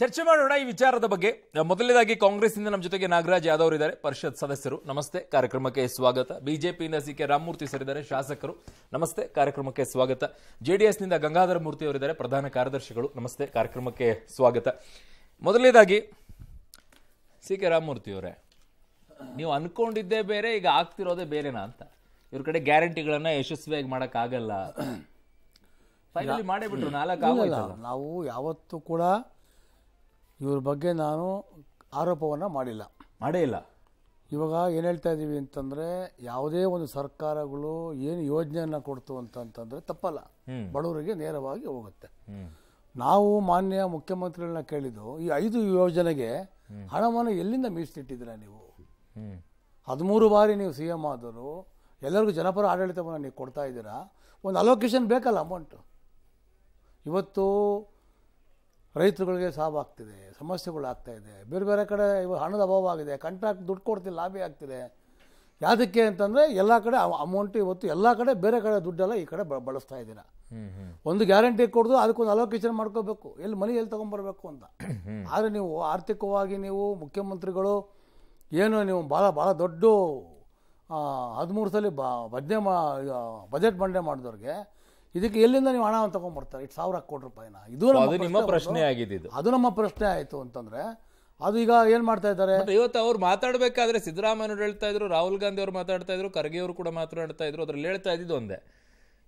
ಚರ್ಚೆ ಮಾಡೋಣ ಈ ವಿಚಾರದ ಬಗ್ಗೆ ಮೊದಲನೇದಾಗಿ ಕಾಂಗ್ರೆಸ್ನಿಂದ ನಮ್ಮ ಜೊತೆಗೆ ನಾಗರಾಜ್ ಯಾದವ್ ಇದ್ದಾರೆ ಪರಿಷತ್ ಸದಸ್ಯರು ನಮಸ್ತೆ ಕಾರ್ಯಕ್ರಮಕ್ಕೆ ಸ್ವಾಗತ ಬಿಜೆಪಿಯಿಂದ ಸಿ ಕೆ ರಾಮಮೂರ್ತಿ ಸೇರಿದ್ದಾರೆ ಶಾಸಕರು ನಮಸ್ತೆ ಕಾರ್ಯಕ್ರಮಕ್ಕೆ ಸ್ವಾಗತ ಜೆಡಿಎಸ್ನಿಂದ ಗಂಗಾಧರ ಮೂರ್ತಿ ಅವರಿದ್ದಾರೆ ಪ್ರಧಾನ ಕಾರ್ಯದರ್ಶಿಗಳು ನಮಸ್ತೆ ಕಾರ್ಯಕ್ರಮಕ್ಕೆ ಸ್ವಾಗತ ಮೊದಲನೇದಾಗಿ ಸಿ ಕೆ ರಾಮಮೂರ್ತಿ ಅವರೇ ನೀವು ಅನ್ಕೊಂಡಿದ್ದೇ ಬೇರೆ ಈಗ ಆಗ್ತಿರೋದೇ ಬೇರೆನಾ ಅಂತ ಇವ್ರ ಕಡೆ ಗ್ಯಾರಂಟಿಗಳನ್ನ ಯಶಸ್ವಿಯಾಗಿ ಮಾಡೋಕ್ಕಾಗಲ್ಲ ಫೈನಲಿ ಮಾಡೇ ಬಿಟ್ರು ನಾಲ್ಕು ನಾವು ಯಾವತ್ತೂ ಕೂಡ ಇವ್ರ ಬಗ್ಗೆ ನಾನು ಆರೋಪವನ್ನು ಮಾಡಿಲ್ಲ ಮಾಡೇ ಇಲ್ಲ ಇವಾಗ ಏನು ಹೇಳ್ತಾ ಇದ್ದೀವಿ ಅಂತಂದರೆ ಯಾವುದೇ ಒಂದು ಸರ್ಕಾರಗಳು ಏನು ಯೋಜನೆಯನ್ನು ಕೊಡ್ತು ಅಂತಂತಂದರೆ ತಪ್ಪಲ್ಲ ಬಡವರಿಗೆ ನೇರವಾಗಿ ಹೋಗುತ್ತೆ ನಾವು ಮಾನ್ಯ ಮುಖ್ಯಮಂತ್ರಿಗಳನ್ನ ಕೇಳಿದ್ದು ಈ ಐದು ಯೋಜನೆಗೆ ಹಣವನ್ನು ಎಲ್ಲಿಂದ ಮೀಸಲಿಟ್ಟಿದ್ದೀರ ನೀವು ಹದಿಮೂರು ಬಾರಿ ನೀವು ಸಿ ಎಮ್ ಆದರು ಎಲ್ಲರಿಗೂ ಜನಪರ ಆಡಳಿತವನ್ನು ನೀವು ಕೊಡ್ತಾ ಇದ್ದೀರಾ ಒಂದು ಅಲೋಕೇಶನ್ ಬೇಕಲ್ಲ ಅಮೌಂಟು ಇವತ್ತು ರೈತರುಗಳಿಗೆ ಸಾವಾಗ್ತಿದೆ ಸಮಸ್ಯೆಗಳು ಇದೆ ಬೇರೆ ಬೇರೆ ಕಡೆ ಇವಾಗ ಹಣದ ಅಭಾವ ಆಗಿದೆ ಕಂಟ್ರಾಕ್ಟ್ ದುಡ್ಡು ಕೊಡ್ತಿಲ್ಲ ಲಾಭಿ ಆಗ್ತಿದೆ ಯಾವುದಕ್ಕೆ ಅಂತಂದರೆ ಎಲ್ಲ ಕಡೆ ಅಮೌಂಟ್ ಇವತ್ತು ಎಲ್ಲ ಕಡೆ ಬೇರೆ ಕಡೆ ದುಡ್ಡೆಲ್ಲ ಈ ಕಡೆ ಬಳಸ್ತಾ ಇದ್ದೀರಾ ಒಂದು ಗ್ಯಾರಂಟಿ ಕೊಡೋದು ಅದಕ್ಕೊಂದು ಅಲೋಕೇಶನ್ ಮಾಡ್ಕೋಬೇಕು ಎಲ್ಲಿ ಮನಿ ಎಲ್ಲಿ ತೊಗೊಂಬರ್ಬೇಕು ಅಂತ ಆದರೆ ನೀವು ಆರ್ಥಿಕವಾಗಿ ನೀವು ಮುಖ್ಯಮಂತ್ರಿಗಳು ಏನು ನೀವು ಭಾಳ ಭಾಳ ದೊಡ್ಡ ಹದಿಮೂರು ಸಲ ಮಾ ಬಜೆಟ್ ಮಂಡನೆ ಮಾಡಿದವ್ರಿಗೆ ಇದಕ್ಕೆ ಎಲ್ಲಿಂದ ನೀವು ಹಣವನ್ನು ತೊಗೊಂಡ್ಬರ್ತಾರೆ ಇಟ್ ಸಾವಿರ ಕೋಟಿ ರೂಪಾಯಿನ ಇದು ನಿಮ್ಮ ಪ್ರಶ್ನೆ ಆಗಿದ್ದು ಅದು ನಮ್ಮ ಪ್ರಶ್ನೆ ಆಯಿತು ಅಂತಂದ್ರೆ ಅದು ಈಗ ಏನು ಮಾಡ್ತಾ ಇದ್ದಾರೆ ಇವತ್ತು ಅವ್ರು ಮಾತಾಡಬೇಕಾದ್ರೆ ಸಿದ್ದರಾಮಯ್ಯವ್ರು ಹೇಳ್ತಾ ಇದ್ರು ರಾಹುಲ್ ಗಾಂಧಿ ಅವರು ಮಾತಾಡ್ತಾ ಇದ್ರು ಖರ್ಗೆ ಅವರು ಕೂಡ ಮಾತನಾಡ್ತಾ ಇದ್ರು ಅದ್ರಲ್ಲಿ ಹೇಳ್ತಾ ಇದ್ದಿದ್ದು ಒಂದೇ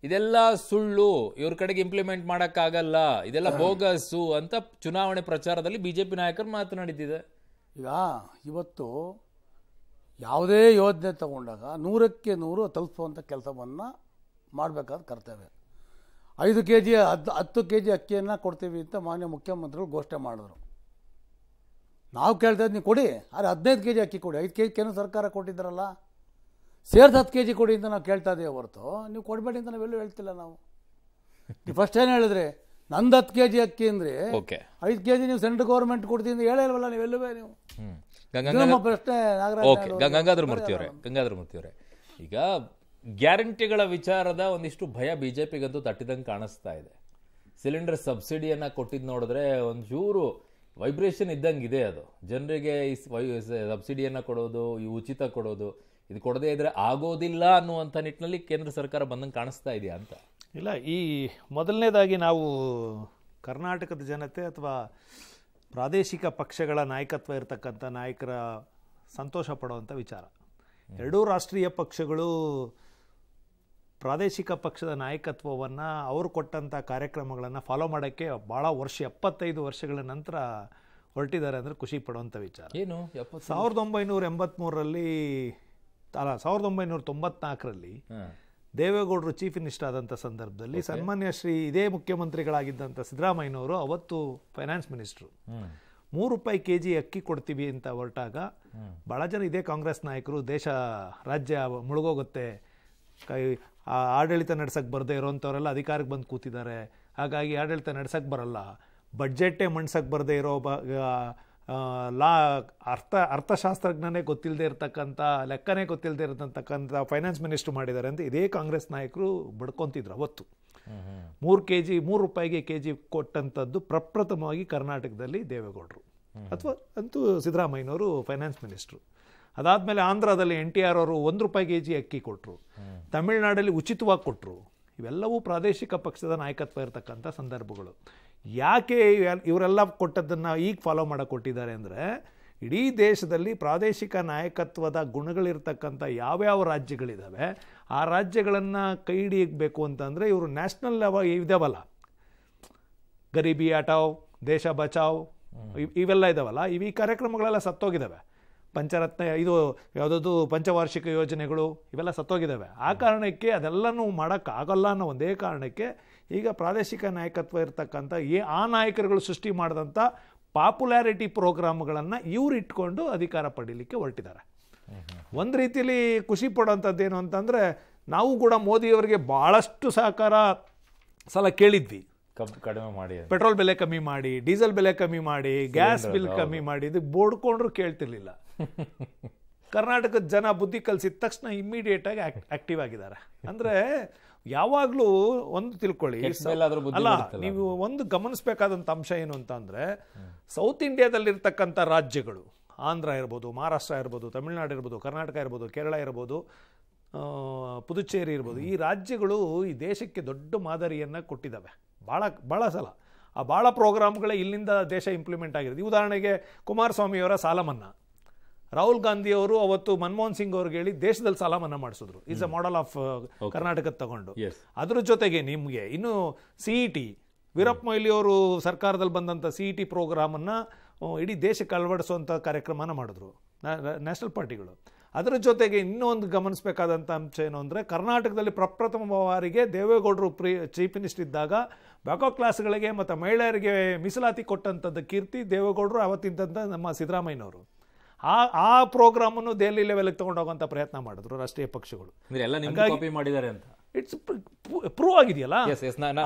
ಇದೆಲ್ಲ ಸುಳ್ಳು ಇವ್ರ ಕಡೆಗೆ ಇಂಪ್ಲಿಮೆಂಟ್ ಮಾಡೋಕ್ಕಾಗಲ್ಲ ಇದೆಲ್ಲ ಹೋಗಸ್ಸು ಅಂತ ಚುನಾವಣೆ ಪ್ರಚಾರದಲ್ಲಿ ಬಿಜೆಪಿ ನಾಯಕರು ಮಾತನಾಡಿದ್ದಿದೆ ಈಗ ಇವತ್ತು ಯಾವುದೇ ಯೋಜನೆ ತಗೊಂಡಾಗ ನೂರಕ್ಕೆ ನೂರು ತಲುಪುವಂಥ ಕೆಲಸವನ್ನು ಮಾಡಬೇಕಾದ ಕರ್ತವ್ಯ ಐದು ಕೆ ಜಿ ಹತ್ತು ಹತ್ತು ಕೆ ಜಿ ಅಕ್ಕಿಯನ್ನು ಕೊಡ್ತೀವಿ ಅಂತ ಮಾನ್ಯ ಮುಖ್ಯಮಂತ್ರಿಗಳು ಘೋಷಣೆ ಮಾಡಿದ್ರು ನಾವು ಕೇಳ್ತಾ ನೀವು ಕೊಡಿ ಅರೆ ಹದಿನೈದು ಕೆ ಜಿ ಅಕ್ಕಿ ಕೊಡಿ ಐದು ಕೆ ಜಿ ಕೇಂದ್ರ ಸರ್ಕಾರ ಕೊಟ್ಟಿದ್ದಾರಲ್ಲ ಸೇರ್ದು ಹತ್ತು ಕೆ ಜಿ ಕೊಡಿ ಅಂತ ನಾವು ಕೇಳ್ತಾ ಇದ್ದೇವೆ ಹೊರತು ನೀವು ಕೊಡಬೇಡಿ ಅಂತ ನಾವೆಲ್ಲೂ ಹೇಳ್ತಿಲ್ಲ ನಾವು ನೀವು ಫಸ್ಟ್ ಏನು ಹೇಳಿದ್ರಿ ನಂದು ಹತ್ತು ಕೆ ಜಿ ಅಕ್ಕಿ ಅಂದ್ರೆ ಐದು ಕೆ ಜಿ ನೀವು ಸೆಂಟ್ರಲ್ ಗೌರ್ಮೆಂಟ್ ಕೊಡ್ತೀನಿ ಹೇಳಿಲ್ವಲ್ಲ ಹೇಳೇಲ್ವಲ್ಲ ನೀವು ಪ್ರಶ್ನೆ ಗಂಗಾಧರ ಮೂರ್ತಿಯವರೇ ಗಂಗಾಧರ ಮೂರ್ತಿಯವರೇ ಈಗ ಗ್ಯಾರಂಟಿಗಳ ವಿಚಾರದ ಒಂದಿಷ್ಟು ಭಯ ಬಿ ಜೆ ಪಿಗಂತೂ ತಟ್ಟಿದಂಗೆ ಕಾಣಿಸ್ತಾ ಇದೆ ಸಿಲಿಂಡರ್ ಸಬ್ಸಿಡಿಯನ್ನು ಕೊಟ್ಟಿದ್ದು ನೋಡಿದ್ರೆ ಒಂಚೂರು ವೈಬ್ರೇಷನ್ ಇದ್ದಂಗೆ ಇದೆ ಅದು ಜನರಿಗೆ ಈ ಸಬ್ಸಿಡಿಯನ್ನು ಕೊಡೋದು ಈ ಉಚಿತ ಕೊಡೋದು ಇದು ಕೊಡದೇ ಇದ್ದರೆ ಆಗೋದಿಲ್ಲ ಅನ್ನುವಂಥ ನಿಟ್ಟಿನಲ್ಲಿ ಕೇಂದ್ರ ಸರ್ಕಾರ ಬಂದಂಗೆ ಕಾಣಿಸ್ತಾ ಇದೆಯಾ ಅಂತ ಇಲ್ಲ ಈ ಮೊದಲನೇದಾಗಿ ನಾವು ಕರ್ನಾಟಕದ ಜನತೆ ಅಥವಾ ಪ್ರಾದೇಶಿಕ ಪಕ್ಷಗಳ ನಾಯಕತ್ವ ಇರತಕ್ಕಂಥ ನಾಯಕರ ಸಂತೋಷ ಪಡುವಂಥ ವಿಚಾರ ಎರಡೂ ರಾಷ್ಟ್ರೀಯ ಪಕ್ಷಗಳು ಪ್ರಾದೇಶಿಕ ಪಕ್ಷದ ನಾಯಕತ್ವವನ್ನು ಅವರು ಕೊಟ್ಟಂಥ ಕಾರ್ಯಕ್ರಮಗಳನ್ನು ಫಾಲೋ ಮಾಡೋಕ್ಕೆ ಭಾಳ ವರ್ಷ ಎಪ್ಪತ್ತೈದು ವರ್ಷಗಳ ನಂತರ ಹೊರಟಿದ್ದಾರೆ ಅಂದರೆ ಖುಷಿ ಪಡುವಂಥ ವಿಚಾರ ಏನು ಸಾವಿರದ ಒಂಬೈನೂರ ಎಂಬತ್ಮೂರರಲ್ಲಿ ಅಲ್ಲ ಸಾವಿರದ ಒಂಬೈನೂರ ತೊಂಬತ್ನಾಲ್ಕರಲ್ಲಿ ದೇವೇಗೌಡರು ಚೀಫ್ ಮಿನಿಸ್ಟರ್ ಆದಂಥ ಸಂದರ್ಭದಲ್ಲಿ ಸನ್ಮಾನ್ಯ ಶ್ರೀ ಇದೇ ಮುಖ್ಯಮಂತ್ರಿಗಳಾಗಿದ್ದಂಥ ಸಿದ್ದರಾಮಯ್ಯನವರು ಅವತ್ತು ಫೈನಾನ್ಸ್ ಮಿನಿಸ್ಟ್ರು ಮೂರು ರೂಪಾಯಿ ಕೆ ಜಿ ಅಕ್ಕಿ ಕೊಡ್ತೀವಿ ಅಂತ ಹೊರಟಾಗ ಭಾಳ ಜನ ಇದೇ ಕಾಂಗ್ರೆಸ್ ನಾಯಕರು ದೇಶ ರಾಜ್ಯ ಮುಳುಗೋಗುತ್ತೆ ಆಡಳಿತ ನಡೆಸೋಕ್ಕೆ ಬರದೇ ಇರೋಂಥವರೆಲ್ಲ ಅಧಿಕಾರಕ್ಕೆ ಬಂದು ಕೂತಿದ್ದಾರೆ ಹಾಗಾಗಿ ಆಡಳಿತ ನಡೆಸೋಕ್ಕೆ ಬರಲ್ಲ ಬಡ್ಜೆಟ್ಟೇ ಮಣ್ಸಕ್ಕೆ ಬರದೇ ಇರೋ ಬ ಲಾ ಅರ್ಥ ಅರ್ಥಶಾಸ್ತ್ರಜ್ಞನೇ ಗೊತ್ತಿಲ್ಲದೆ ಇರತಕ್ಕಂಥ ಲೆಕ್ಕನೇ ಗೊತ್ತಿಲ್ಲದೆ ಇರತಕ್ಕಂಥ ಫೈನಾನ್ಸ್ ಮಿನಿಸ್ಟ್ರ್ ಮಾಡಿದ್ದಾರೆ ಅಂತ ಇದೇ ಕಾಂಗ್ರೆಸ್ ನಾಯಕರು ಬಡ್ಕೊಂತಿದ್ರು ಅವತ್ತು ಮೂರು ಕೆ ಜಿ ಮೂರು ರೂಪಾಯಿಗೆ ಕೆ ಜಿ ಕೊಟ್ಟಂಥದ್ದು ಪ್ರಪ್ರಥಮವಾಗಿ ಕರ್ನಾಟಕದಲ್ಲಿ ದೇವೇಗೌಡರು ಅಥವಾ ಅಂತೂ ಸಿದ್ದರಾಮಯ್ಯನವರು ಫೈನಾನ್ಸ್ ಮಿನಿಸ್ಟ್ರು ಅದಾದಮೇಲೆ ಆಂಧ್ರದಲ್ಲಿ ಎನ್ ಟಿ ಆರ್ ಅವರು ಒಂದು ರೂಪಾಯಿ ಕೆ ಜಿ ಅಕ್ಕಿ ಕೊಟ್ಟರು ತಮಿಳುನಾಡಲ್ಲಿ ಉಚಿತವಾಗಿ ಕೊಟ್ಟರು ಇವೆಲ್ಲವೂ ಪ್ರಾದೇಶಿಕ ಪಕ್ಷದ ನಾಯಕತ್ವ ಇರತಕ್ಕಂಥ ಸಂದರ್ಭಗಳು ಯಾಕೆ ಇವರೆಲ್ಲ ಕೊಟ್ಟದ್ದನ್ನು ಈಗ ಫಾಲೋ ಮಾಡಕ್ಕೆ ಕೊಟ್ಟಿದ್ದಾರೆ ಅಂದರೆ ಇಡೀ ದೇಶದಲ್ಲಿ ಪ್ರಾದೇಶಿಕ ನಾಯಕತ್ವದ ಗುಣಗಳಿರ್ತಕ್ಕಂಥ ಯಾವ್ಯಾವ ರಾಜ್ಯಗಳಿದ್ದಾವೆ ಆ ರಾಜ್ಯಗಳನ್ನು ಕೈ ಹಿಡಿಯಬೇಕು ಅಂತಂದರೆ ಇವರು ನ್ಯಾಷನಲ್ ಲೆವೆಲ್ ಇದಾವಲ್ಲ ಗರೀಬಿ ಆಟಾವ್ ದೇಶ ಬಚಾವ್ ಇವೆಲ್ಲ ಇದ್ದಾವಲ್ಲ ಇವು ಈ ಕಾರ್ಯಕ್ರಮಗಳೆಲ್ಲ ಸತ್ತೋಗಿದ್ದಾವೆ ಪಂಚರತ್ನ ಇದು ಯಾವುದಾದ್ರು ಪಂಚವಾರ್ಷಿಕ ಯೋಜನೆಗಳು ಇವೆಲ್ಲ ಸತ್ತೋಗಿದ್ದಾವೆ ಆ ಕಾರಣಕ್ಕೆ ಅದೆಲ್ಲನೂ ಮಾಡೋಕ್ಕಾಗಲ್ಲ ಅನ್ನೋ ಒಂದೇ ಕಾರಣಕ್ಕೆ ಈಗ ಪ್ರಾದೇಶಿಕ ನಾಯಕತ್ವ ಇರ್ತಕ್ಕಂಥ ಏ ಆ ನಾಯಕರುಗಳು ಸೃಷ್ಟಿ ಮಾಡಿದಂಥ ಪಾಪ್ಯುಲಾರಿಟಿ ಪ್ರೋಗ್ರಾಮ್ಗಳನ್ನು ಇವ್ರು ಇಟ್ಕೊಂಡು ಅಧಿಕಾರ ಪಡೀಲಿಕ್ಕೆ ಹೊರಟಿದ್ದಾರೆ ಒಂದು ರೀತಿಯಲ್ಲಿ ಖುಷಿ ಏನು ಅಂತಂದರೆ ನಾವು ಕೂಡ ಮೋದಿಯವರಿಗೆ ಭಾಳಷ್ಟು ಸಹಕಾರ ಸಲ ಕೇಳಿದ್ವಿ ಕಡಿಮೆ ಮಾಡಿ ಪೆಟ್ರೋಲ್ ಬೆಲೆ ಕಮ್ಮಿ ಮಾಡಿ ಡೀಸೆಲ್ ಬೆಲೆ ಕಮ್ಮಿ ಮಾಡಿ ಗ್ಯಾಸ್ ಬಿಲ್ ಕಮ್ಮಿ ಮಾಡಿ ಇದು ಬೋಡ್ಕೊಂಡ್ರು ಕೇಳ್ತಿರ್ಲಿಲ್ಲ ಕರ್ನಾಟಕದ ಜನ ಬುದ್ಧಿ ಕಲಿಸಿದ ತಕ್ಷಣ ಇಮ್ಮಿಡಿಯೇಟಾಗಿ ಆಕ್ಟಿವ್ ಆಗಿದ್ದಾರೆ ಅಂದ್ರೆ ಯಾವಾಗಲೂ ಒಂದು ತಿಳ್ಕೊಳ್ಳಿ ಅಲ್ಲ ನೀವು ಒಂದು ಗಮನಿಸಬೇಕಾದಂಥ ಅಂಶ ಏನು ಅಂತ ಅಂದರೆ ಸೌತ್ ಇಂಡಿಯಾದಲ್ಲಿರ್ತಕ್ಕಂಥ ರಾಜ್ಯಗಳು ಆಂಧ್ರ ಇರ್ಬೋದು ಮಹಾರಾಷ್ಟ್ರ ಇರ್ಬೋದು ತಮಿಳುನಾಡು ಇರ್ಬೋದು ಕರ್ನಾಟಕ ಇರ್ಬೋದು ಕೇರಳ ಇರ್ಬೋದು ಪುದುಚೇರಿ ಇರ್ಬೋದು ಈ ರಾಜ್ಯಗಳು ಈ ದೇಶಕ್ಕೆ ದೊಡ್ಡ ಮಾದರಿಯನ್ನು ಕೊಟ್ಟಿದ್ದಾವೆ ಭಾಳ ಭಾಳ ಸಲ ಆ ಭಾಳ ಪ್ರೋಗ್ರಾಮ್ಗಳೇ ಇಲ್ಲಿಂದ ದೇಶ ಇಂಪ್ಲಿಮೆಂಟ್ ಆಗಿರೋದು ಉದಾಹರಣೆಗೆ ಕುಮಾರಸ್ವಾಮಿಯವರ ಸಾಲ ಮನ್ನಾ ರಾಹುಲ್ ಗಾಂಧಿ ಅವರು ಅವತ್ತು ಮನಮೋಹನ್ ಸಿಂಗ್ ಅವ್ರಿಗೆ ಹೇಳಿ ದೇಶದಲ್ಲಿ ಸಾಲ ಮನ್ನಾ ಮಾಡಿಸಿದ್ರು is a model of Karnataka ತಗೊಂಡು ಅದ್ರ ಜೊತೆಗೆ ನಿಮಗೆ ಇನ್ನು C E T Veerappa Moily ಅವರು ಸರ್ಕಾರದಲ್ಲಿ ಬಂದಂಥ ಸಿ ಇ e ಟಿ ಪ್ರೋಗ್ರಾಮನ್ನು ಇಡೀ ದೇಶಕ್ಕೆ ಅಳವಡಿಸುವಂಥ ಕಾರ್ಯಕ್ರಮನ ಮಾಡಿದ್ರು ನ್ಯಾಷನಲ್ ಪಾರ್ಟಿಗಳು ಅದರ ಜೊತೆಗೆ ಇನ್ನೊಂದು ಗಮನಿಸಬೇಕಾದಂಥ ಅಂಶ ಏನು ಅಂದರೆ ಕರ್ನಾಟಕದಲ್ಲಿ ಪ್ರಪ್ರಥಮ ಬಾರಿಗೆ ದೇವೇಗೌಡರು ಪ್ರೀ ಚೀಫ್ ಮಿನಿಸ್ಟರ್ ಇದ್ದಾಗ ಬ್ಯಾಕೋ ಕ್ಲಾಸ್ಗಳಿಗೆ ಮತ್ತು ಮಹಿಳೆಯರಿಗೆ ಮೀಸಲಾತಿ ಕೊಟ್ಟಂಥದ್ದು ಕೀರ್ತಿ ದೇವೇಗೌಡರು ಅವತ್ತಿದ್ದಂಥ ನಮ್ಮ ಸಿದ್ದರಾಮಯ್ಯನವರು ಆ ಆ ಪ್ರೋಗ್ರಾಮನ್ನು ದೆಹಲಿ ಲೆವೆಲ್ಗೆ ತಗೊಂಡು ಹೋಗೋಂಥ ಪ್ರಯತ್ನ ಮಾಡಿದ್ರು ರಾಷ್ಟ್ರೀಯ ಪಕ್ಷಗಳು ಮಾಡಿದ್ದಾರೆ ಅಂತ ಇಟ್ಸ್ ಪ್ರೂವ್ ಆಗಿದೆಯಲ್ಲ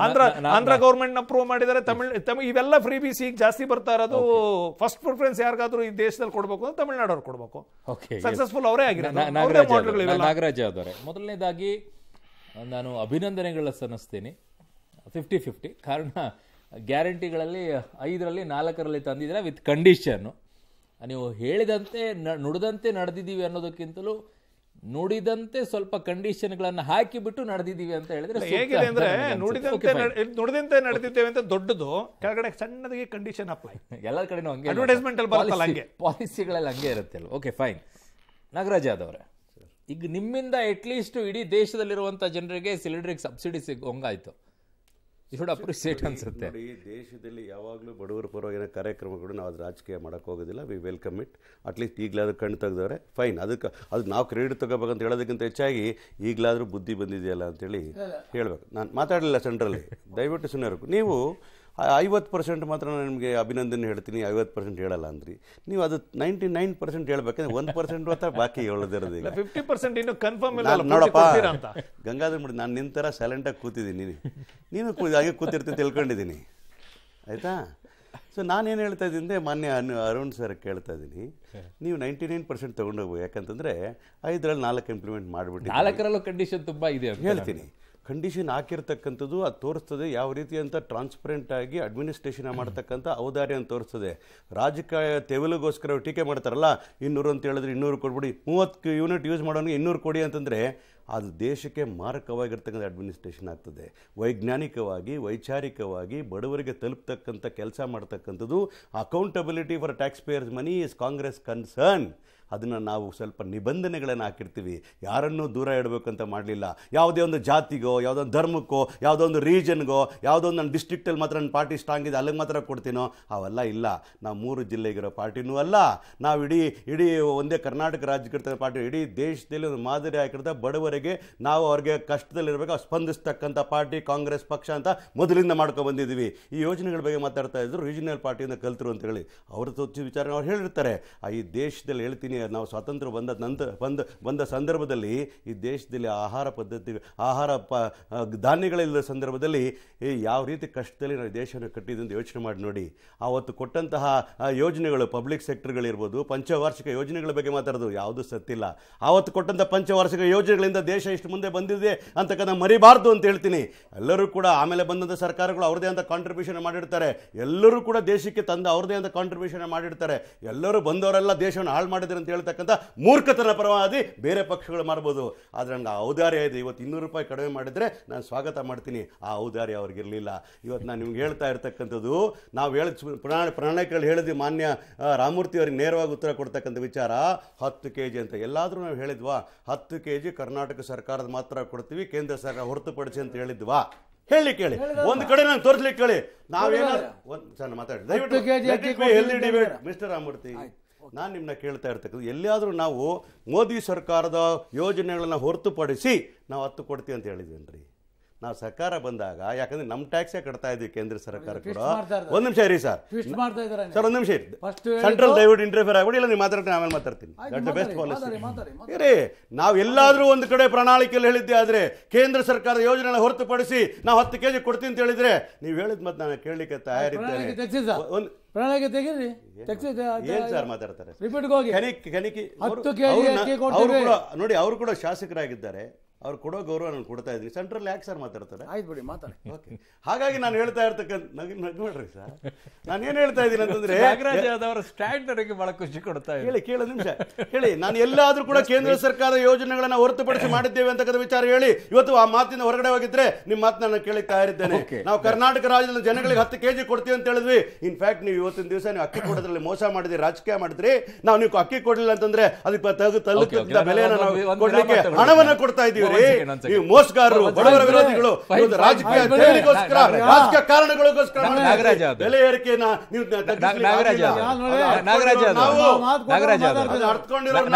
ಆಂಧ್ರ ಆಂಧ್ರ ನ ಪ್ರೂವ್ ಮಾಡಿದ್ದಾರೆ ತಮಿಳ್ ತಮಿಳ್ ಇವೆಲ್ಲ ಫ್ರೀ ಬಿ ಸಿಂಗ್ ಜಾಸ್ತಿ ಬರ್ತಾ ಇರೋದು ಫಸ್ಟ್ ಪ್ರಿಫರೆನ್ಸ್ ಯಾರಿಗಾದ್ರೂ ಈ ದೇಶದಲ್ಲಿ ಕೊಡಬೇಕು ಅಂದ್ರೆ ಅವ್ರು ಕೊಡಬೇಕು ಸಕ್ಸಸ್ಫುಲ್ ಅವರೇ ಆಗಿರೋದು ನಾಗರಾಜ ಅವರೇ ಮೊದಲನೇದಾಗಿ ನಾನು ಅಭಿನಂದನೆಗಳ ಸಲ್ಲಿಸ್ತೀನಿ ಫಿಫ್ಟಿ ಫಿಫ್ಟಿ ಕಾರಣ ಗ್ಯಾರಂಟಿಗಳಲ್ಲಿ ಐದರಲ್ಲಿ ನಾಲ್ಕರಲ್ಲಿ ತಂದಿದ್ರೆ ವಿತ್ ಕಂಡೀಷನ್ ನೀವು ಹೇಳಿದಂತೆ ನುಡಿದಂತೆ ನಡೆದಿದ್ದೀವಿ ಅನ್ನೋದಕ್ಕಿಂತಲೂ ನುಡಿದಂತೆ ಸ್ವಲ್ಪ ಕಂಡೀಷನ್ಗಳನ್ನು ಹಾಕಿಬಿಟ್ಟು ನಡೆದಿದ್ದೀವಿ ಅಂತ ಹೇಳಿದ್ರೆ ಹೇಗಿದೆ ಅಂದ್ರೆ ನುಡಿದಂತೆ ನುಡಿದಂತೆ ನಡೆದಿದ್ದೇವೆ ಅಂತ ದೊಡ್ಡದು ಕೆಳಗಡೆ ಸಣ್ಣದಾಗಿ ಕಂಡೀಷನ್ ಅಪ್ಲೈ ಎಲ್ಲ ಕಡೆನೂ ಹಂಗೆ ಅಡ್ವರ್ಟೈಸ್ಮೆಂಟ್ ಅಲ್ಲಿ ಬರಲ್ಲ ಹಂಗೆ ಪಾಲಿಸಿಗಳಲ್ಲಿ ಹಂಗೆ ಇರುತ್ತೆ ಓಕೆ ಫೈನ್ ನಾಗರಾಜ್ ಯಾದವ್ರೆ ಈಗ ನಿಮ್ಮಿಂದ ಅಟ್ಲೀಸ್ಟ್ ಇಡೀ ದೇಶದಲ್ಲಿರುವಂಥ ಜನರಿಗೆ ಸಿಲಿಂಡ್ರಿಗೆ ಸಬ್ಸಿಡಿ ಸಿಗೋಂಗಾಯ್ತು ಶುಡ್ ಅಪ್ರಿಸಿಯೇಟ್ ಅನ್ಸುತ್ತೆ ಈ ದೇಶದಲ್ಲಿ ಯಾವಾಗಲೂ ಬಡವರ ಪರವಾಗಿನ ಕಾರ್ಯಕ್ರಮಗಳು ನಾವು ಅದು ರಾಜಕೀಯ ಹೋಗೋದಿಲ್ಲ ವಿ ವೆಲ್ಕಮ್ ಇಟ್ ಅಟ್ಲೀಸ್ಟ್ ಈಗಲಾದ್ರೂ ಕಣ್ಣು ತೆಗೆದವ್ರೆ ಫೈನ್ ಅದಕ್ಕೆ ಅದು ನಾವು ಕ್ರೆಡಿಟ್ ತಗೋಬೇಕಂತ ಹೇಳೋದಕ್ಕಿಂತ ಹೆಚ್ಚಾಗಿ ಈಗಲಾದರೂ ಬುದ್ಧಿ ಬಂದಿದೆಯಲ್ಲ ಅಂತೇಳಿ ಹೇಳಬೇಕು ನಾನು ಮಾತಾಡಲಿಲ್ಲ ಸೆಂಟ್ರಲ್ಲಿ ದಯವಿಟ್ಟು ಸುಮ್ಮನೆ ನೀವು ಐವತ್ತು ಪರ್ಸೆಂಟ್ ಮಾತ್ರ ನಾನು ನಿಮಗೆ ಅಭಿನಂದನೆ ಹೇಳ್ತೀನಿ ಐವತ್ತು ಪರ್ಸೆಂಟ್ ಹೇಳಲ್ಲ ಅಂದ್ರಿ ನೀವು ಅದು ನೈಂಟಿ ನೈನ್ ಪರ್ಸೆಂಟ್ ಹೇಳ್ಬೇಕಂದ್ರೆ ಒಂದು ಪರ್ಸೆಂಟ್ ಮಾತ್ರ ಬಾಕಿ ಹೇಳೋದಿರೋದಿಲ್ಲ ಫಿಫ್ಟಿ ಪರ್ಸೆಂಟ್ ಇನ್ನು ಕನ್ಫರ್ಮ್ ಇಲ್ಲ ನೋಡಪ್ಪ ಗಂಗಾಧರ್ ಬಿಡಿ ನಾನು ನಿನ್ನ ಥರ ಸೈಲೆಂಟಾಗಿ ಕೂತಿದ್ದೀನಿ ನೀನು ಕೂ ಹಾಗೆ ಕೂತಿರ್ತೀನಿ ತಿಳ್ಕೊಂಡಿದ್ದೀನಿ ಆಯಿತಾ ಸೊ ನಾನೇನು ಹೇಳ್ತಾ ಇದ್ದೀನಿ ಮಾನ್ಯ ಅನು ಅರುಣ್ ಸರ್ ಕೇಳ್ತಾ ಇದ್ದೀನಿ ನೀವು ನೈಂಟಿ ನೈನ್ ಪರ್ಸೆಂಟ್ ತೊಗೊಂಡೋಗ್ಬೋದು ಯಾಕಂತಂದರೆ ಐದರಲ್ಲಿ ನಾಲ್ಕು ಇಂಪ್ಲಿಮೆಂಟ್ ಮಾಡಿಬಿಟ್ಟು ನಾಲ್ಕರಲ್ಲೂ ಕಂಡೀಷನ್ ತುಂಬ ಇದೆ ಹೇಳ್ತೀನಿ ಕಂಡೀಷನ್ ಹಾಕಿರ್ತಕ್ಕಂಥದ್ದು ಅದು ತೋರಿಸ್ತದೆ ಯಾವ ರೀತಿ ಅಂತ ಟ್ರಾನ್ಸ್ಪರೆಂಟ್ ಆಗಿ ಅಡ್ಮಿನಿಸ್ಟ್ರೇಷನ್ ಮಾಡ್ತಕ್ಕಂಥ ಔದಾರ್ಯ ಅಂತ ತೋರಿಸ್ತದೆ ರಾಜಕೀಯ ತೆವಲಿಗೋಸ್ಕರ ಟೀಕೆ ಮಾಡ್ತಾರಲ್ಲ ಇನ್ನೂರು ಅಂತ ಹೇಳಿದ್ರೆ ಇನ್ನೂರು ಕೊಡ್ಬಿಡಿ ಮೂವತ್ತು ಯೂನಿಟ್ ಯೂಸ್ ಮಾಡೋನಿಗೆ ಇನ್ನೂರು ಕೊಡಿ ಅಂತಂದರೆ ಅದು ದೇಶಕ್ಕೆ ಮಾರಕವಾಗಿರ್ತಕ್ಕಂಥ ಅಡ್ಮಿನಿಸ್ಟ್ರೇಷನ್ ಆಗ್ತದೆ ವೈಜ್ಞಾನಿಕವಾಗಿ ವೈಚಾರಿಕವಾಗಿ ಬಡವರಿಗೆ ತಲುಪ್ತಕ್ಕಂಥ ಕೆಲಸ ಮಾಡ್ತಕ್ಕಂಥದ್ದು accountability for tax payers money is Congress concern ಅದನ್ನು ನಾವು ಸ್ವಲ್ಪ ನಿಬಂಧನೆಗಳನ್ನು ಹಾಕಿರ್ತೀವಿ ಯಾರನ್ನೂ ದೂರ ಇಡಬೇಕಂತ ಮಾಡಲಿಲ್ಲ ಯಾವುದೇ ಒಂದು ಜಾತಿಗೋ ಯಾವುದೋ ಒಂದು ಧರ್ಮಕ್ಕೋ ಯಾವುದೋ ಒಂದು ರೀಜನ್ಗೋ ಯಾವುದೋ ಒಂದು ನನ್ನ ಡಿಸ್ಟ್ರಿಕ್ಟಲ್ಲಿ ಮಾತ್ರ ನನ್ನ ಪಾರ್ಟಿ ಸ್ಟ್ರಾಂಗ್ ಇದೆ ಅಲ್ಲಿಗೆ ಮಾತ್ರ ಕೊಡ್ತೀನೋ ಅವೆಲ್ಲ ಇಲ್ಲ ನಾವು ಮೂರು ಜಿಲ್ಲೆಗಿರೋ ಪಾರ್ಟಿನೂ ಅಲ್ಲ ನಾವು ಇಡೀ ಇಡೀ ಒಂದೇ ಕರ್ನಾಟಕ ರಾಜ್ಯಕರ್ತ ಪಾರ್ಟಿ ಇಡೀ ದೇಶದಲ್ಲಿ ಒಂದು ಮಾದರಿ ಆಗಿರ್ತಾ ಬಡವರಿಗೆ ನಾವು ಅವ್ರಿಗೆ ಕಷ್ಟದಲ್ಲಿರಬೇಕು ಸ್ಪಂದಿಸ್ತಕ್ಕಂಥ ಪಾರ್ಟಿ ಕಾಂಗ್ರೆಸ್ ಪಕ್ಷ ಅಂತ ಮೊದಲಿಂದ ಮಾಡ್ಕೊಂಡು ಬಂದಿದ್ದೀವಿ ಈ ಯೋಜನೆಗಳ ಬಗ್ಗೆ ಮಾತಾಡ್ತಾ ಇದ್ರು ರೀಜನಲ್ ಪಾರ್ಟಿಯಿಂದ ಕಲ್ತರು ಅಂತ ಹೇಳಿ ಅವ್ರ ವಿಚಾರ ಅವ್ರು ಹೇಳಿರ್ತಾರೆ ಈ ದೇಶದಲ್ಲಿ ಹೇಳ್ತೀನಿ ನಾವು ಸ್ವಾತಂತ್ರ್ಯ ಬಂದ ನಂತರ ಬಂದ ಬಂದ ಸಂದರ್ಭದಲ್ಲಿ ಈ ದೇಶದಲ್ಲಿ ಆಹಾರ ಪದ್ಧತಿ ಆಹಾರ ಪ ಧಾನ್ಯಗಳಿಲ್ಲದ ಸಂದರ್ಭದಲ್ಲಿ ಯಾವ ರೀತಿ ಕಷ್ಟದಲ್ಲಿ ನಾವು ದೇಶವನ್ನು ಕಟ್ಟಿದ್ದು ಯೋಚನೆ ಮಾಡಿ ನೋಡಿ ಆವತ್ತು ಕೊಟ್ಟಂತಹ ಯೋಜನೆಗಳು ಪಬ್ಲಿಕ್ ಸೆಕ್ಟರ್ಗಳಿರ್ಬೋದು ಪಂಚವಾರ್ಷಿಕ ಯೋಜನೆಗಳ ಬಗ್ಗೆ ಮಾತಾಡೋದು ಯಾವುದೂ ಸತ್ತಿಲ್ಲ ಆವತ್ತು ಕೊಟ್ಟಂಥ ಪಂಚವಾರ್ಷಿಕ ಯೋಜನೆಗಳಿಂದ ದೇಶ ಇಷ್ಟು ಮುಂದೆ ಬಂದಿದೆ ಅಂತಕ್ಕಂಥ ಮರಿಬಾರ್ದು ಅಂತ ಹೇಳ್ತೀನಿ ಎಲ್ಲರೂ ಕೂಡ ಆಮೇಲೆ ಬಂದಂಥ ಸರ್ಕಾರಗಳು ಅವ್ರದೇ ಅಂತ ಕಾಂಟ್ರಿಬ್ಯೂಷನ್ ಮಾಡಿರ್ತಾರೆ ಎಲ್ಲರೂ ಕೂಡ ದೇಶಕ್ಕೆ ತಂದ ಅವ್ರದೇ ಅಂತ ಕಾಂಟ್ರಿಬ್ಯೂಷನ್ ಮಾಡಿರ್ತಾರೆ ಎಲ್ಲರೂ ಬಂದವರೆಲ್ಲ ದೇಶವನ್ನು ಹಾಳು ಮಾಡಿದ್ರೆ ಅಂತ ಅಂತ ಮೂರ್ಖತನ ಪರವಾದಿ ಬೇರೆ ಪಕ್ಷಗಳು ಮಾಡ್ಬೋದು ಆದರೆ ನನಗೆ ಆ ಔದಾರ್ಯ ಇದೆ ಇವತ್ತು ಇನ್ನೂರು ರೂಪಾಯಿ ಕಡಿಮೆ ಮಾಡಿದರೆ ನಾನು ಸ್ವಾಗತ ಮಾಡ್ತೀನಿ ಆ ಔದಾರ್ಯ ಅವ್ರಿಗಿರಲಿಲ್ಲ ಇವತ್ತು ನಾನು ನಿಮ್ಗೆ ಹೇಳ್ತಾ ಇರ್ತಕ್ಕಂಥದ್ದು ನಾವು ಹೇಳಿ ಪ್ರಣಾ ಪ್ರಣಾಳಿಕೆಗಳು ಹೇಳಿದ್ವಿ ಮಾನ್ಯ ರಾಮಮೂರ್ತಿ ಅವ್ರಿಗೆ ನೇರವಾಗಿ ಉತ್ತರ ಕೊಡ್ತಕ್ಕಂಥ ವಿಚಾರ ಹತ್ತು ಕೆ ಅಂತ ಎಲ್ಲಾದರೂ ನಾವು ಹೇಳಿದ್ವಾ ಹತ್ತು ಕೆ ಕರ್ನಾಟಕ ಸರ್ಕಾರದ ಮಾತ್ರ ಕೊಡ್ತೀವಿ ಕೇಂದ್ರ ಸರ್ಕಾರ ಹೊರತುಪಡಿಸಿ ಅಂತ ಹೇಳಿದ್ವಾ ಹೇಳಿ ಕೇಳಿ ಒಂದು ಕಡೆ ನಾನು ತೋರಿಸ್ಲಿಕ್ಕೆ ಕೇಳಿ ನಾವೇನಾದ್ರು ಮಾತಾಡಿ ದಯವಿಟ್ಟು ಮಿಸ್ಟರ್ e ರಾಮೂರ್ತಿ ನಾನು ನಿಮ್ಮನ್ನ ಕೇಳ್ತಾ ಇರ್ತಕ್ಕಂಥ ಎಲ್ಲಿಯಾದರೂ ನಾವು ಮೋದಿ ಸರ್ಕಾರದ ಯೋಜನೆಗಳನ್ನು ಹೊರತುಪಡಿಸಿ ನಾವು ಹತ್ತು ಕೊಡ್ತೀವಿ ಅಂತ ಹೇಳಿದ್ದೇನೆ ರೀ ನಾವು ಸರ್ಕಾರ ಬಂದಾಗ ಯಾಕಂದ್ರೆ ನಮ್ ಟ್ಯಾಕ್ಸ್ ಕಟ್ತಾ ಇದ್ವಿ ಕೇಂದ್ರ ಸರ್ಕಾರ ಕೂಡ ಒಂದ್ ನಿಮಿಷ ಇರಿ ಸರ್ ಸರ್ ಒಂದ್ ನಿಮಿಷ ಸೆಂಟ್ರಲ್ ದಯವಿಟ್ಟು ಇಂಟರ್ಫಿಯರ್ ಆಗ್ಬಿಡಿ ಇಲ್ಲ ನೀವು ಮಾತಾಡ್ತೀನಿ ಆಮೇಲೆ ಮಾತಾಡ್ತೀನಿ ದಟ್ ಬೆಸ್ಟ್ ಪಾಲಿಸಿ ಇರಿ ನಾವು ಎಲ್ಲಾದರೂ ಒಂದು ಕಡೆ ಪ್ರಣಾಳಿಕೆಯಲ್ಲಿ ಹೇಳಿದ್ದೆ ಆದ್ರೆ ಕೇಂದ್ರ ಸರ್ಕಾರದ ಯೋಜನೆ ಹೊರತುಪಡಿಸಿ ನಾವು ಹತ್ತು ಕೆಜಿ ಕೊಡ್ತೀನಿ ಅಂತ ಹೇಳಿದ್ರೆ ನೀವು ಹೇಳಿದ್ ಮತ್ತೆ ನಾನು ಕೇಳಲಿಕ್ಕೆ ತಯಾರಿದ್ದೇನೆ ಮಾತಾಡ್ತಾರೆ ನೋಡಿ ಅವರು ಕೂಡ ಶಾಸಕರಾಗಿದ್ದಾರೆ ಅವ್ರು ಕೊಡೋ ಗೌರವ ನಾನು ಕೊಡ್ತಾ ಇದ್ವಿ ಸೆಂಟ್ರಲ್ ಯಾಕೆ ಸರ್ ಮಾತಾಡ್ತಾರೆ ಆಯ್ತು ಬಿಡಿ ಮಾತಾಡಿ ಓಕೆ ಹಾಗಾಗಿ ನಾನು ಹೇಳ್ತಾ ಇರ್ತಕ್ಕಂಥ ನಗ ನಗ್ ಸರ್ ನಾನು ಏನು ಹೇಳ್ತಾ ಇದ್ದೀನಿ ಅಂತಂದ್ರೆ ನಾಗರಾಜ್ ಅವರ ಸ್ಟ್ಯಾಂಡ್ ಬಹಳ ಖುಷಿ ಕೊಡ್ತಾ ಹೇಳಿ ಕೇಳೋ ನಿಮಿಷ ಹೇಳಿ ನಾನು ಎಲ್ಲಾದರೂ ಕೂಡ ಕೇಂದ್ರ ಸರ್ಕಾರದ ಯೋಜನೆಗಳನ್ನ ಹೊರತುಪಡಿಸಿ ಮಾಡಿದ್ದೇವೆ ಅಂತಕ್ಕಂಥ ವಿಚಾರ ಹೇಳಿ ಇವತ್ತು ಆ ಮಾತಿನ ಹೊರಗಡೆ ಹೋಗಿದ್ರೆ ನಿಮ್ಮ ಮಾತು ನಾನು ಕೇಳಿ ತಯಾರಿದ್ದೇನೆ ನಾವು ಕರ್ನಾಟಕ ರಾಜ್ಯದ ಜನಗಳಿಗೆ ಹತ್ತು ಕೆಜಿ ಕೊಡ್ತೀವಿ ಅಂತ ಹೇಳಿದ್ವಿ ಇನ್ಫ್ಯಾಕ್ಟ್ ನೀವು ಇವತ್ತಿನ ದಿವಸ ನೀವು ಅಕ್ಕಿ ಕೊಡೋದ್ರಲ್ಲಿ ಮೋಸ ಮಾಡಿದ್ರಿ ರಾಜಕೀಯ ಮಾಡಿದ್ರಿ ನಾವು ನೀವು ಅಕ್ಕಿ ಕೊಡಲಿಲ್ಲ ಅಂತಂದ್ರೆ ಅದಕ್ಕೆ ತಗ್ಗು ತಲುಕಿದ್ದ ನಾವು ಕೊಡಲಿಕ್ಕೆ ಹಣವನ್ನು ಕೊಡ್ತಾ ಇದ್ದೀವಿ ಹೇಳಿದ್ರಿ ನೀವು ಮೋಸಗಾರರು ಬಡವರ ವಿರೋಧಿಗಳು ರಾಜಕೀಯ ತೆರಳಿಗೋಸ್ಕರ ರಾಜಕೀಯ ಕಾರಣಗಳಿಗೋಸ್ಕರ ನಾಗರಾಜ ಬೆಲೆ ಏರಿಕೆಯನ್ನ ನೀವು ನಾಗರಾಜ ನಾಗರಾಜ ನಾಗರಾಜ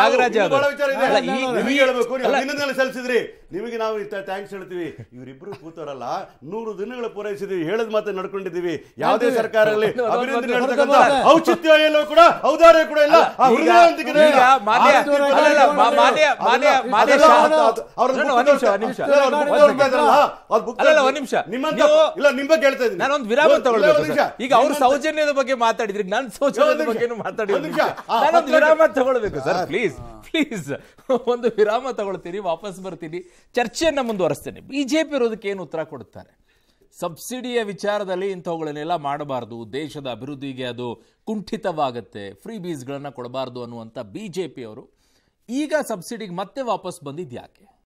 ನಾಗರಾಜ ವಿಚಾರ ಇದೆ ನೀವು ಹೇಳಬೇಕು ಹೇಳ್ಬೇಕು ಸಲ್ಲಿಸಿದ್ರಿ ನಿಮಗೆ ನಾವು ಥ್ಯಾಂಕ್ಸ್ ಹೇಳ್ತೀವಿ ಇವರಿಬ್ಬರು ಕೂತವರಲ್ಲ ನೂರು ದಿನಗಳು ಪೂರೈಸಿದಿವಿ ಹೇಳಿದ ಮಾತು ನಡ್ಕೊಂಡಿದ್ದೀವಿ ಯಾವುದೇ ಸರ್ಕಾರದಲ್ಲಿ ಅಭಿನಂದನೆ ಹೇಳ್ತಕ್ಕಂಥ ಔಚಿತ್ಯ ಏನು ಕೂಡ ಔದಾರ್ಯ ಕೂಡ ಇಲ್ಲ ವಿರಾಮ ಈಗ ಅವ್ರ ಸೌಜನ್ಯದ ಬಗ್ಗೆ ಮಾತಾಡಿದ್ರಿ ನಾನು ಸೌಜನ್ಯದ ಬಗ್ಗೆ ಮಾತಾಡಿದ್ರು ವಿರಾಮ ತಗೊಳ್ಬೇಕು ಸರ್ ಪ್ಲೀಸ್ ಪ್ಲೀಸ್ ಒಂದು ವಿರಾಮ ತಗೊಳ್ತೀನಿ ವಾಪಸ್ ಬರ್ತೀನಿ ಚರ್ಚೆಯನ್ನು ಮುಂದುವರಿಸ್ತೇನೆ ಬಿ ಜೆ ಪಿ ಇರೋದಕ್ಕೆ ಏನು ಉತ್ತರ ಕೊಡುತ್ತಾರೆ ಸಬ್ಸಿಡಿಯ ವಿಚಾರದಲ್ಲಿ ಇಂಥವುಗಳನ್ನೆಲ್ಲ ಮಾಡಬಾರ್ದು ದೇಶದ ಅಭಿವೃದ್ಧಿಗೆ ಅದು ಕುಂಠಿತವಾಗುತ್ತೆ ಫ್ರೀ ಬೀಸ್ಗಳನ್ನು ಕೊಡಬಾರ್ದು ಅನ್ನುವಂಥ ಬಿ ಜೆ ಪಿಯವರು ಈಗ ಸಬ್ಸಿಡಿಗೆ ಮತ್ತೆ ವಾಪಸ್ ಬಂದಿದ್ದು ಯಾಕೆ